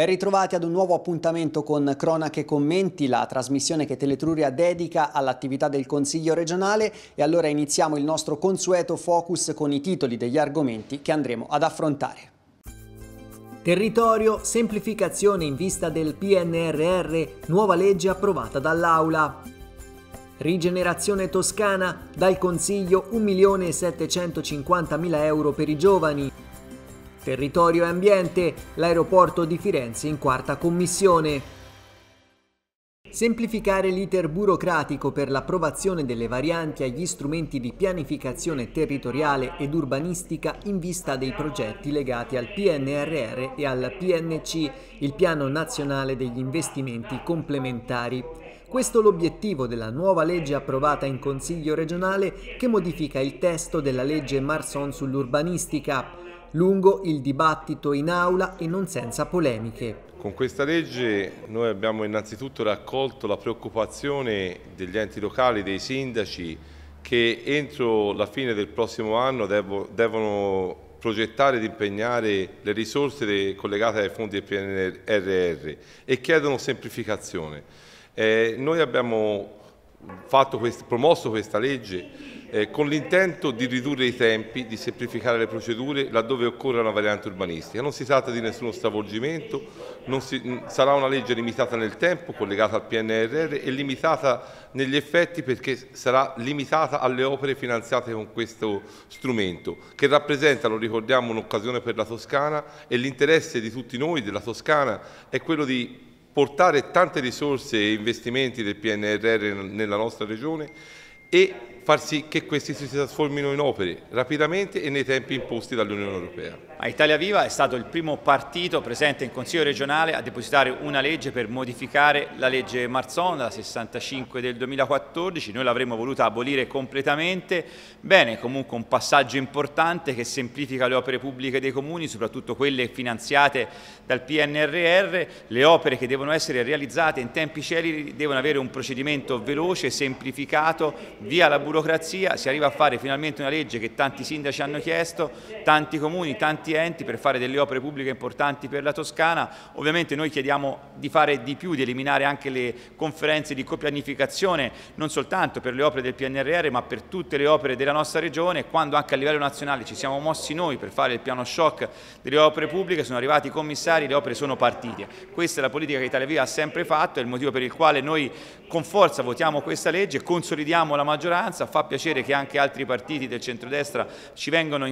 Ben ritrovati ad un nuovo appuntamento con Cronache e Commenti, la trasmissione che Teletruria dedica all'attività del Consiglio regionale e allora iniziamo il nostro consueto focus con i titoli degli argomenti che andremo ad affrontare. Territorio, semplificazione in vista del PNRR, nuova legge approvata dall'Aula. Rigenerazione toscana, dal Consiglio 1.750.000 euro per i giovani, Territorio e ambiente, l'aeroporto di Firenze in quarta commissione. Semplificare l'iter burocratico per l'approvazione delle varianti agli strumenti di pianificazione territoriale ed urbanistica in vista dei progetti legati al PNRR e al PNC, il Piano Nazionale degli Investimenti Complementari. Questo è l'obiettivo della nuova legge approvata in Consiglio regionale che modifica il testo della legge Marson sull'urbanistica. Lungo il dibattito in aula e non senza polemiche. Con questa legge noi abbiamo innanzitutto raccolto la preoccupazione degli enti locali, dei sindaci che entro la fine del prossimo anno devo, devono progettare ed impegnare le risorse collegate ai fondi del PNRR e chiedono semplificazione. Eh, noi abbiamo quest promosso questa legge eh, con l'intento di ridurre i tempi, di semplificare le procedure laddove occorre una variante urbanistica. Non si tratta di nessuno stravolgimento, si, sarà una legge limitata nel tempo, collegata al PNRR e limitata negli effetti perché sarà limitata alle opere finanziate con questo strumento, che rappresenta, lo ricordiamo, un'occasione per la Toscana e l'interesse di tutti noi della Toscana è quello di portare tante risorse e investimenti del PNRR nella nostra regione e far sì che questi si trasformino in opere rapidamente e nei tempi imposti dall'Unione Europea. A Italia Viva è stato il primo partito presente in Consiglio regionale a depositare una legge per modificare la legge Marzon, la 65 del 2014, noi l'avremmo voluta abolire completamente, bene comunque un passaggio importante che semplifica le opere pubbliche dei comuni, soprattutto quelle finanziate dal PNRR, le opere che devono essere realizzate in tempi celeri devono avere un procedimento veloce, semplificato, via la burocrazia burocrazia, si arriva a fare finalmente una legge che tanti sindaci hanno chiesto, tanti comuni, tanti enti per fare delle opere pubbliche importanti per la Toscana. Ovviamente noi chiediamo di fare di più, di eliminare anche le conferenze di copianificazione, non soltanto per le opere del PNRR ma per tutte le opere della nostra regione. Quando anche a livello nazionale ci siamo mossi noi per fare il piano shock delle opere pubbliche, sono arrivati i commissari, le opere sono partite. Questa è la politica che Italia Viva ha sempre fatto, è il motivo per il quale noi con forza votiamo questa legge, consolidiamo la maggioranza maggioranza, fa piacere che anche altri partiti del centrodestra ci vengano,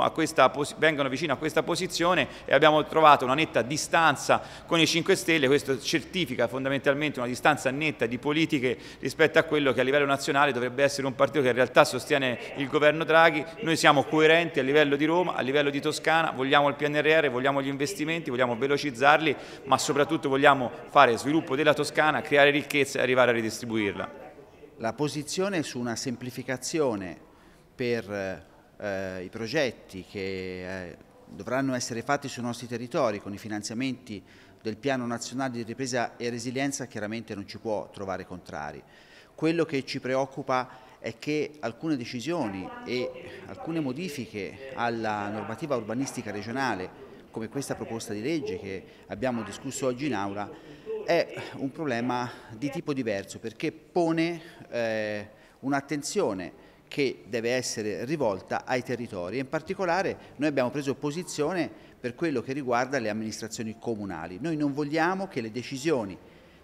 a questa, vengano vicino a questa posizione e abbiamo trovato una netta distanza con i 5 Stelle, questo certifica fondamentalmente una distanza netta di politiche rispetto a quello che a livello nazionale dovrebbe essere un partito che in realtà sostiene il governo Draghi, noi siamo coerenti a livello di Roma, a livello di Toscana, vogliamo il PNRR, vogliamo gli investimenti, vogliamo velocizzarli, ma soprattutto vogliamo fare sviluppo della Toscana, creare ricchezza e arrivare a ridistribuirla la posizione su una semplificazione per eh, i progetti che eh, dovranno essere fatti sui nostri territori con i finanziamenti del Piano Nazionale di Ripresa e Resilienza chiaramente non ci può trovare contrari. Quello che ci preoccupa è che alcune decisioni e alcune modifiche alla normativa urbanistica regionale, come questa proposta di legge che abbiamo discusso oggi in Aula, è un problema di tipo diverso perché pone eh, un'attenzione che deve essere rivolta ai territori. In particolare noi abbiamo preso posizione per quello che riguarda le amministrazioni comunali. Noi non vogliamo che le decisioni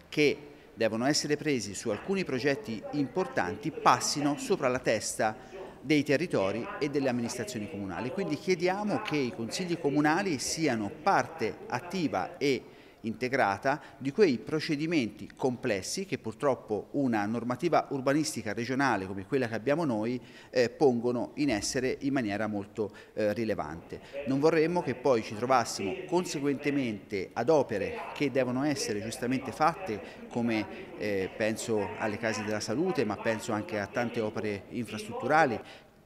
che devono essere prese su alcuni progetti importanti passino sopra la testa dei territori e delle amministrazioni comunali. Quindi chiediamo che i consigli comunali siano parte attiva e integrata di quei procedimenti complessi che purtroppo una normativa urbanistica regionale come quella che abbiamo noi eh, pongono in essere in maniera molto eh, rilevante. Non vorremmo che poi ci trovassimo conseguentemente ad opere che devono essere giustamente fatte come eh, penso alle case della salute ma penso anche a tante opere infrastrutturali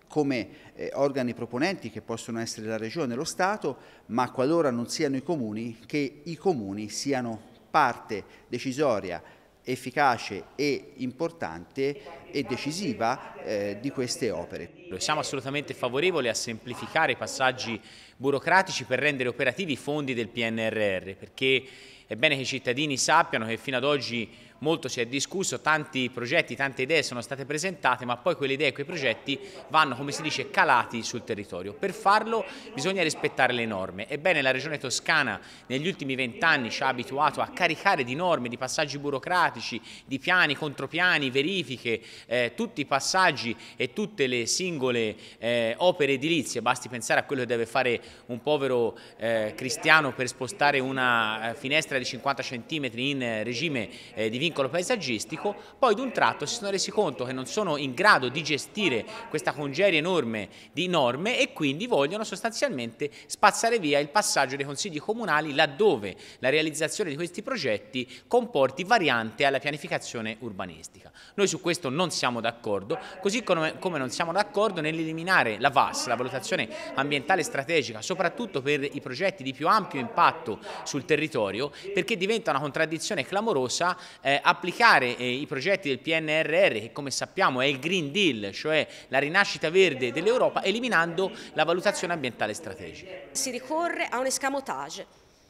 come eh, organi proponenti che possono essere la Regione e lo Stato, ma qualora non siano i comuni, che i comuni siano parte decisoria efficace e importante e decisiva eh, di queste opere. siamo assolutamente favorevoli a semplificare i passaggi burocratici per rendere operativi i fondi del PNRR, perché è bene che i cittadini sappiano che fino ad oggi molto si è discusso, tanti progetti, tante idee sono state presentate, ma poi quelle idee e quei progetti vanno, come si dice, calati sul territorio. Per farlo bisogna rispettare le norme. Ebbene, la Regione Toscana negli ultimi vent'anni ci ha abituato a caricare di norme, di passaggi burocratici, di piani, contropiani, verifiche, eh, tutti i passaggi e tutte le singole eh, opere edilizie. Basti pensare a quello che deve fare un povero eh, cristiano per spostare una eh, finestra di 50 cm in eh, regime eh, di vincolo paesaggistico, poi d'un tratto si sono resi conto che non sono in grado di gestire questa congerie enorme di norme e quindi vogliono sostanzialmente spazzare via il passaggio dei consigli comunali laddove la realizzazione di questi progetti comporti variante alla pianificazione urbanistica. Noi su questo non siamo d'accordo, così come, come non siamo d'accordo nell'eliminare la VAS, la valutazione ambientale strategica, soprattutto per i progetti di più ampio impatto sul territorio, perché diventa una contraddizione clamorosa eh, eh, applicare eh, i progetti del PNRR che come sappiamo è il Green Deal, cioè la rinascita verde dell'Europa, eliminando la valutazione ambientale strategica. Si ricorre a un escamotage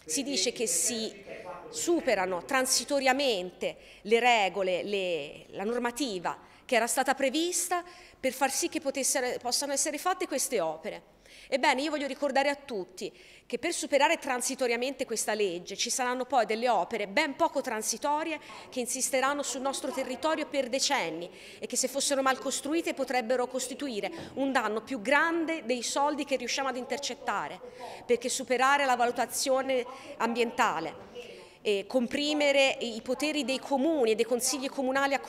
si dice che si superano transitoriamente le regole, le, la normativa che era stata prevista per far sì che potessero, possano essere fatte queste opere. Ebbene, io voglio ricordare a tutti che per superare transitoriamente questa legge ci saranno poi delle opere ben poco transitorie che insisteranno sul nostro territorio per decenni e che se fossero mal costruite potrebbero costituire un danno più grande dei soldi che riusciamo ad intercettare, perché superare la valutazione ambientale eh, comprimere i poteri dei comuni e dei consigli comunali a,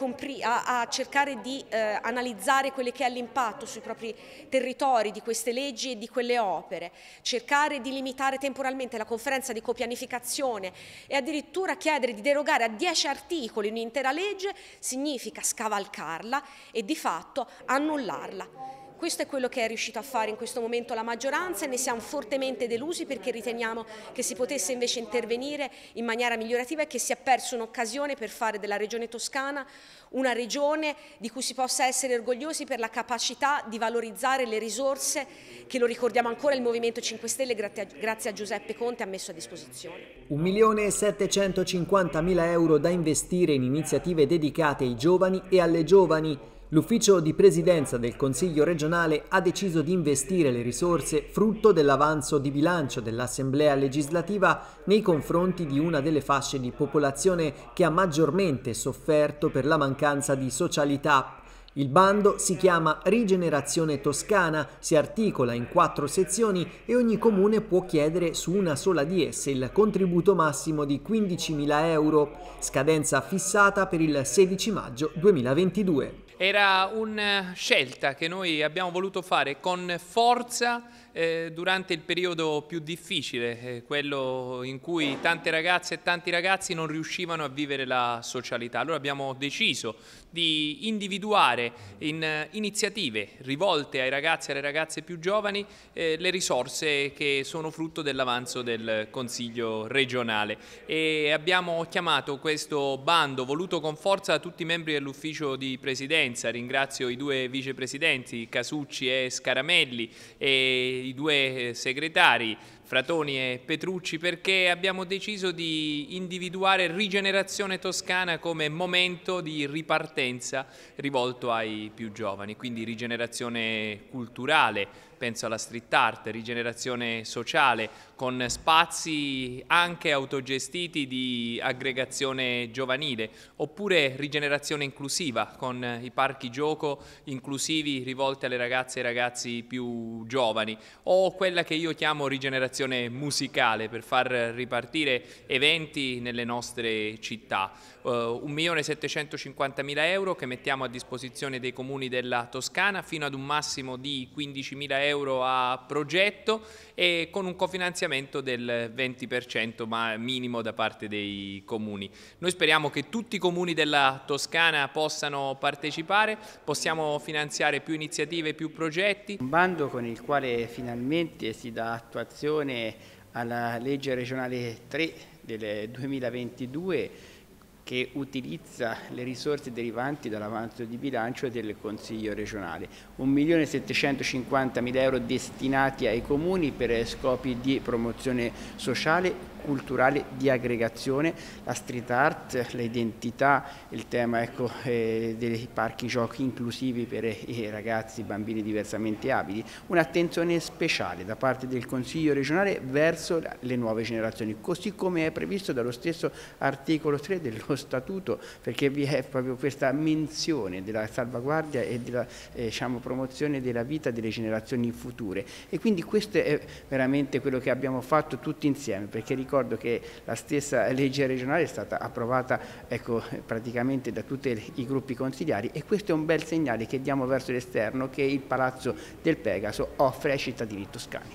a, a cercare di eh, analizzare quello che è l'impatto sui propri territori di queste leggi e di quelle opere, cercare di limitare temporalmente la conferenza di copianificazione e addirittura chiedere di derogare a 10 articoli un'intera legge significa scavalcarla e di fatto annullarla. Questo è quello che è riuscito a fare in questo momento la maggioranza e ne siamo fortemente delusi perché riteniamo che si potesse invece intervenire in maniera migliorativa e che si è persa un'occasione per fare della Regione Toscana una regione di cui si possa essere orgogliosi per la capacità di valorizzare le risorse che, lo ricordiamo ancora, il Movimento 5 Stelle grazie a Giuseppe Conte ha messo a disposizione. 1.750.000 euro da investire in iniziative dedicate ai giovani e alle giovani L'ufficio di presidenza del Consiglio regionale ha deciso di investire le risorse frutto dell'avanzo di bilancio dell'Assemblea legislativa nei confronti di una delle fasce di popolazione che ha maggiormente sofferto per la mancanza di socialità il bando si chiama Rigenerazione Toscana, si articola in quattro sezioni e ogni comune può chiedere su una sola di esse il contributo massimo di 15.000 euro, scadenza fissata per il 16 maggio 2022. Era una eh, scelta che noi abbiamo voluto fare con forza eh, durante il periodo più difficile, eh, quello in cui tante ragazze e tanti ragazzi non riuscivano a vivere la socialità. Allora abbiamo deciso di individuare in eh, iniziative rivolte ai ragazzi e alle ragazze più giovani eh, le risorse che sono frutto dell'avanzo del Consiglio regionale e abbiamo chiamato questo bando voluto con forza da tutti i membri dell'ufficio di presidenza, ringrazio i due vicepresidenti Casucci e Scaramelli e i due eh, segretari Fratoni e Petrucci perché abbiamo deciso di individuare Rigenerazione Toscana come momento di ripartenza rivolto ai più giovani, quindi rigenerazione culturale, penso alla street art, rigenerazione sociale, con spazi anche autogestiti di aggregazione giovanile, oppure rigenerazione inclusiva, con i parchi gioco inclusivi rivolti alle ragazze e ragazzi più giovani, o quella che io chiamo rigenerazione creazione musicale per far ripartire eventi nelle nostre città. Uh, eh, 1.750.000 euro che mettiamo a disposizione dei comuni della Toscana fino ad un massimo di 15.000 euro a progetto e con un cofinanziamento del 20% ma minimo da parte dei comuni. Noi speriamo che tutti i comuni della Toscana possano partecipare, possiamo finanziare più iniziative, più progetti. Un bando con il quale finalmente si dà attuazione attuazione alla legge regionale 3 del 2022 che utilizza le risorse derivanti dall'avanzo di bilancio del Consiglio regionale. 1.750.000 euro destinati ai comuni per scopi di promozione sociale culturale di aggregazione, la street art, l'identità, il tema ecco, eh, dei parchi giochi inclusivi per eh, i ragazzi, i bambini diversamente abili, un'attenzione speciale da parte del Consiglio regionale verso le nuove generazioni, così come è previsto dallo stesso articolo 3 dello Statuto, perché vi è proprio questa menzione della salvaguardia e della eh, diciamo, promozione della vita delle generazioni future. E quindi questo è veramente quello che abbiamo fatto tutti insieme, perché ricordo ricordo che la stessa legge regionale è stata approvata ecco, praticamente da tutti i gruppi consigliari e questo è un bel segnale che diamo verso l'esterno che il Palazzo del Pegaso offre ai cittadini toscani.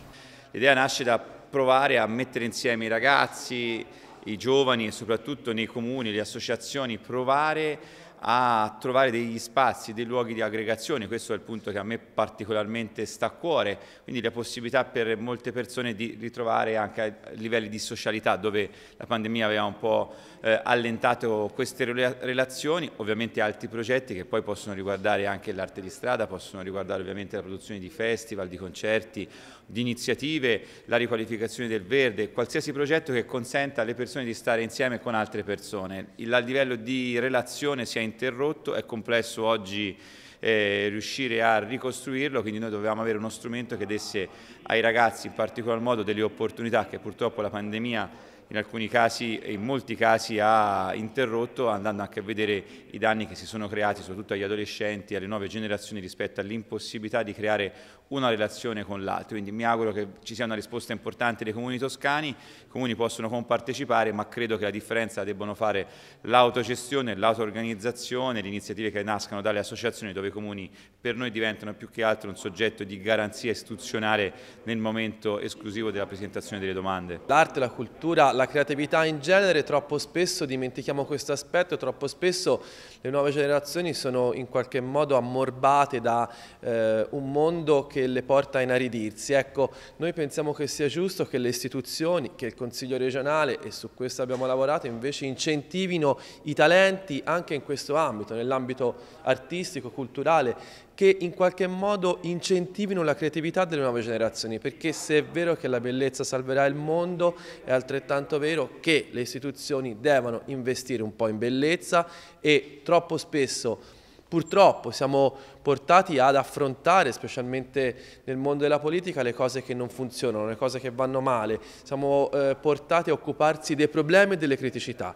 L'idea nasce da provare a mettere insieme i ragazzi, i giovani e soprattutto nei comuni, le associazioni, provare a trovare degli spazi, dei luoghi di aggregazione, questo è il punto che a me particolarmente sta a cuore, quindi la possibilità per molte persone di ritrovare anche livelli di socialità dove la pandemia aveva un po' eh, allentato queste relazioni, ovviamente altri progetti che poi possono riguardare anche l'arte di strada, possono riguardare ovviamente la produzione di festival, di concerti, di iniziative, la riqualificazione del verde, qualsiasi progetto che consenta alle persone di stare insieme con altre persone. Il livello di relazione sia in interrotto, è complesso oggi eh, riuscire a ricostruirlo, quindi noi dovevamo avere uno strumento che desse ai ragazzi in particolar modo delle opportunità che purtroppo la pandemia ha in alcuni casi e in molti casi ha interrotto andando anche a vedere i danni che si sono creati soprattutto agli adolescenti e alle nuove generazioni rispetto all'impossibilità di creare una relazione con l'altro. Quindi mi auguro che ci sia una risposta importante dei comuni toscani, i comuni possono compartecipare ma credo che la differenza la debbano fare l'autogestione, l'autoorganizzazione, le iniziative che nascano dalle associazioni dove i comuni per noi diventano più che altro un soggetto di garanzia istituzionale nel momento esclusivo della presentazione delle domande. L'arte, la cultura, la la creatività in genere, troppo spesso dimentichiamo questo aspetto, troppo spesso le nuove generazioni sono in qualche modo ammorbate da eh, un mondo che le porta a inaridirsi. Ecco, noi pensiamo che sia giusto che le istituzioni, che il Consiglio regionale, e su questo abbiamo lavorato, invece incentivino i talenti anche in questo ambito, nell'ambito artistico, culturale che in qualche modo incentivino la creatività delle nuove generazioni, perché se è vero che la bellezza salverà il mondo, è altrettanto vero che le istituzioni devono investire un po' in bellezza e troppo spesso purtroppo siamo portati ad affrontare, specialmente nel mondo della politica, le cose che non funzionano, le cose che vanno male, siamo eh, portati a occuparsi dei problemi e delle criticità.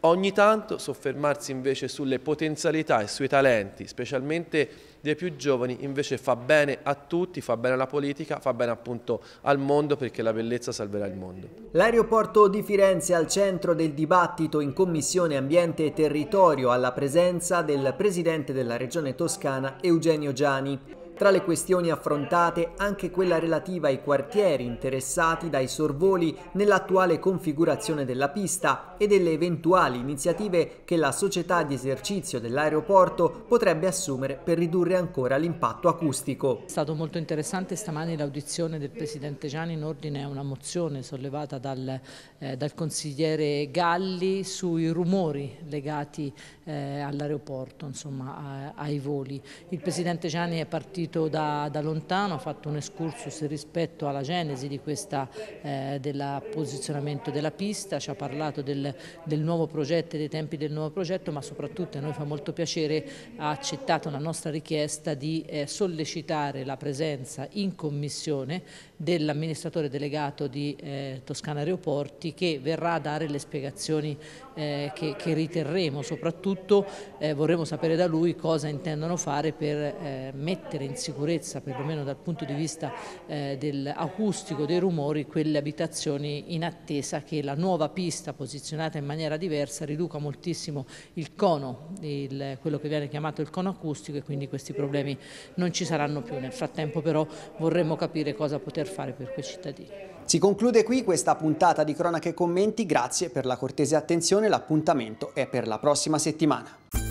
Ogni tanto soffermarsi invece sulle potenzialità e sui talenti, specialmente dei più giovani, invece fa bene a tutti, fa bene alla politica, fa bene appunto al mondo perché la bellezza salverà il mondo. L'aeroporto di Firenze al centro del dibattito in Commissione Ambiente e Territorio alla presenza del Presidente della Regione Toscana Eugenio Giani. Tra le questioni affrontate anche quella relativa ai quartieri interessati dai sorvoli nell'attuale configurazione della pista e delle eventuali iniziative che la società di esercizio dell'aeroporto potrebbe assumere per ridurre ancora l'impatto acustico. È stato molto interessante stamani l'audizione del Presidente Gianni in ordine a una mozione sollevata dal, eh, dal consigliere Galli sui rumori legati eh, all'aeroporto, insomma a, ai voli. Il Presidente Gianni è partito seguito da, da lontano, ha fatto un excursus rispetto alla genesi di questa, eh, del posizionamento della pista, ci ha parlato del, del nuovo progetto e dei tempi del nuovo progetto, ma soprattutto a noi fa molto piacere, ha accettato la nostra richiesta di eh, sollecitare la presenza in commissione dell'amministratore delegato di eh, Toscana Aeroporti che verrà a dare le spiegazioni eh, che, che, riterremo, soprattutto eh, vorremmo sapere da lui cosa intendono fare per eh, mettere in sicurezza, perlomeno dal punto di vista eh, dell'acustico dei rumori, quelle abitazioni in attesa che la nuova pista posizionata in maniera diversa riduca moltissimo il cono, il, quello che viene chiamato il cono acustico e quindi questi problemi non ci saranno più. Nel frattempo però vorremmo capire cosa poter fare per quei cittadini. Si conclude qui questa puntata di Cronache Commenti, grazie per la cortese attenzione, l'appuntamento è per la prossima settimana.